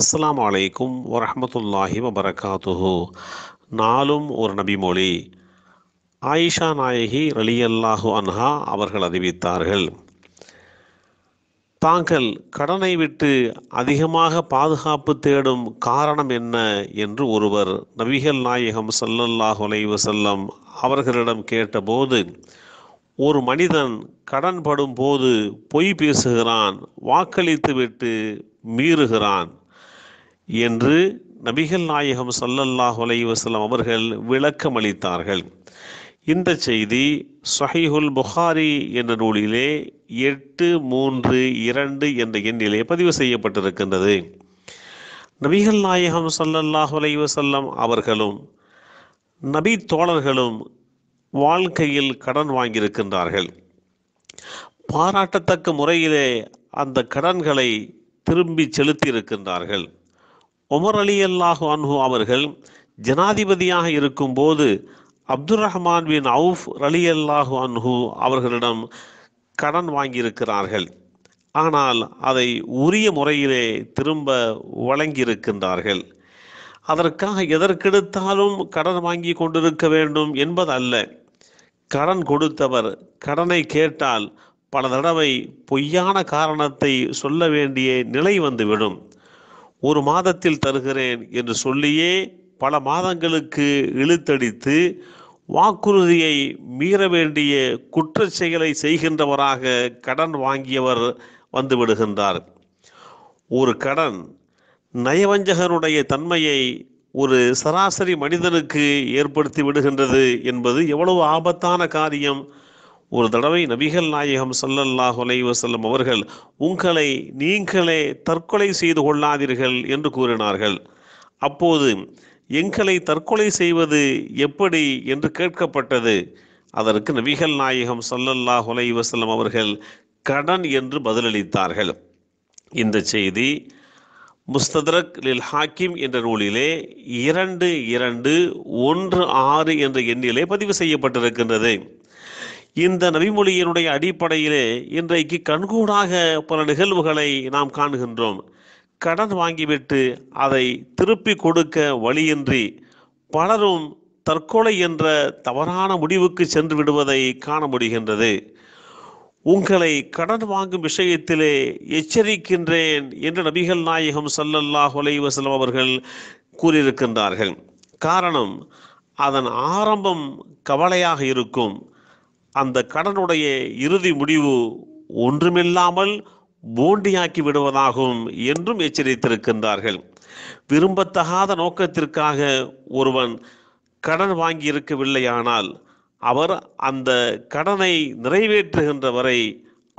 அஸ்லாம் வலைக்கும் வரமத்துல்லாஹி வபரகாத்துஹு நாளும் ஒரு நபிமொழி ஆயிஷா நாயகி ரலியல்லாஹு அன்ஹா அவர்கள் அறிவித்தார்கள் தாங்கள் கடனை விட்டு அதிகமாக பாதுகாப்பு தேடும் காரணம் என்ன என்று ஒருவர் நபிகள் நாயகம் சல்லல்லாஹு செல்லம் அவர்களிடம் கேட்டபோது ஒரு மனிதன் கடன்படும் போது பொய் பேசுகிறான் வாக்களித்துவிட்டு மீறுகிறான் என்று நபிகள் நாயகம் சல்லல்லாஹ் அலைவசலம் அவர்கள் விளக்கம் அளித்தார்கள் இந்த செய்தி சஹிஹுல் புகாரி என்ற நூலிலே எட்டு மூன்று இரண்டு என்ற எண்ணிலே பதிவு செய்யப்பட்டிருக்கின்றது நபிகள் நாயகம் சல்லல்லாஹ் அலைவசல்லம் அவர்களும் நபி தோழர்களும் வாழ்க்கையில் கடன் வாங்கியிருக்கின்றார்கள் பாராட்டத்தக்க முறையிலே அந்த கடன்களை திரும்பி செலுத்தியிருக்கின்றார்கள் ஒமர் அலி அல்லாஹு அன்ஹு அவர்கள் ஜனாதிபதியாக இருக்கும்போது Abdul Rahman bin Awf Ali அல்லாஹு அன்ஹு அவர்களிடம் கடன் வாங்கியிருக்கிறார்கள் ஆனால் அதை உரிய முறையிலே திரும்ப வழங்கியிருக்கின்றார்கள் அதற்காக எதற்கெடுத்தாலும் கடன் வாங்கி கொண்டிருக்க வேண்டும் என்பது அல்ல கடன் கொடுத்தவர் கடனை கேட்டால் பல தடவை பொய்யான காரணத்தை சொல்ல வேண்டிய நிலை வந்துவிடும் ஒரு மாதத்தில் தருகிறேன் என்று சொல்லியே பல மாதங்களுக்கு இழுத்தடித்து வாக்குறுதியை மீற வேண்டிய குற்ற செயலை செய்கின்றவராக கடன் வாங்கியவர் வந்துவிடுகின்றார் ஒரு கடன் நயவஞ்சகனுடைய தன்மையை ஒரு சராசரி மனிதனுக்கு ஏற்படுத்தி விடுகின்றது என்பது எவ்வளவு ஆபத்தான காரியம் ஒரு தடவை நபிகள் நாயகம் சல்லல்லாஹ் செல்லும் அவர்கள் உங்களை நீங்களே தற்கொலை செய்து கொள்ளாதீர்கள் என்று கூறினார்கள் அப்போது எங்களை தற்கொலை செய்வது எப்படி என்று கேட்கப்பட்டது அதற்கு நபிகள் நாயகம் சல்லல்லாஹ் செல்லும் அவர்கள் கடன் என்று பதிலளித்தார்கள் இந்த செய்தி முஸ்தத்ரக் லில் ஹாக்கிம் என்ற நூலிலே இரண்டு இரண்டு ஒன்று ஆறு என்ற எண்ணிலே பதிவு செய்யப்பட்டிருக்கின்றது இந்த நபிமொழியினுடைய அடிப்படையிலே இன்றைக்கு கண்கூடாக பல நிகழ்வுகளை நாம் காண்கின்றோம் கடன் வாங்கிவிட்டு அதை திருப்பி கொடுக்க வழியின்றி பலரும் தற்கொலை என்ற தவறான முடிவுக்கு சென்று விடுவதை காண முடிகின்றது உங்களை கடன் வாங்கும் விஷயத்திலே எச்சரிக்கின்றேன் என்று நபிகள் நாயகம் ஹொலை வசலம் அவர்கள் கூறியிருக்கின்றார்கள் காரணம் அதன் ஆரம்பம் கவலையாக இருக்கும் அந்த கடனுடைய இறுதி முடிவு ஒன்றுமில்லாமல் போண்டியாக்கி விடுவதாகும் என்றும் எச்சரித்திருக்கின்றார்கள் விரும்பத்தகாத நோக்கத்திற்காக ஒருவன் கடன் வாங்கியிருக்கவில்லையானால் அவர் அந்த கடனை நிறைவேற்றுகின்ற வரை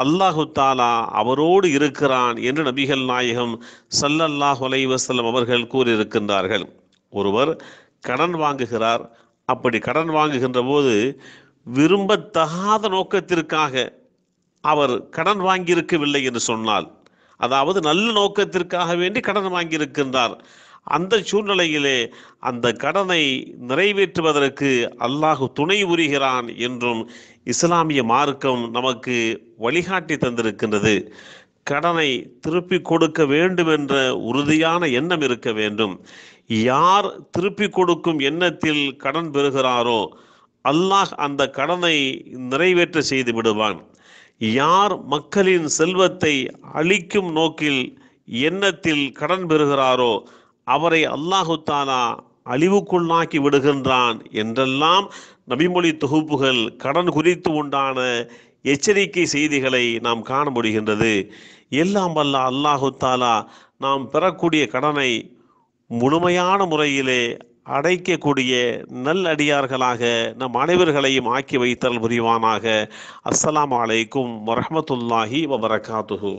அல்லாஹு தாலா அவரோடு இருக்கிறான் என்று நபிகள் நாயகம் சல்லல்லாஹ் அலைவசல்லம் அவர்கள் கூறியிருக்கின்றார்கள் ஒருவர் கடன் வாங்குகிறார் அப்படி கடன் வாங்குகின்ற போது விரும்பத்தகாத நோக்கத்திற்காக அவர் கடன் வாங்கியிருக்கவில்லை என்று சொன்னால் அதாவது நல்ல நோக்கத்திற்காக வேண்டி கடன் வாங்கியிருக்கின்றார் அந்த சூழ்நிலையிலே அந்த கடனை நிறைவேற்றுவதற்கு அல்லாஹு துணை புரிகிறான் என்றும் இஸ்லாமிய மார்க்கம் நமக்கு வழிகாட்டி தந்திருக்கின்றது கடனை திருப்பி கொடுக்க வேண்டும் என்ற உறுதியான எண்ணம் இருக்க வேண்டும் யார் திருப்பி கொடுக்கும் எண்ணத்தில் கடன் பெறுகிறாரோ அல்லாஹ் அந்த கடனை நிறைவேற்ற செய்து விடுவான் யார் மக்களின் செல்வத்தை அழிக்கும் நோக்கில் எண்ணத்தில் கடன் பெறுகிறாரோ அவரை அல்லாஹு அழிவுக்குள்ளாக்கி விடுகின்றான் என்றெல்லாம் நபிமொழி தொகுப்புகள் கடன் குறித்து உண்டான எச்சரிக்கை செய்திகளை நாம் காண முடிகின்றது எல்லாம் வல்ல அல்லாஹு தாலா நாம் பெறக்கூடிய கடனை முழுமையான முறையிலே அடைக்கக்கூடிய நல்லடியார்களாக நம் அனைவர்களையும் ஆக்கி வைத்தல் புரிவானாக அஸ்லாம் அலைக்கும் வரமத்துல்லாஹி வபரகாத்துஹூ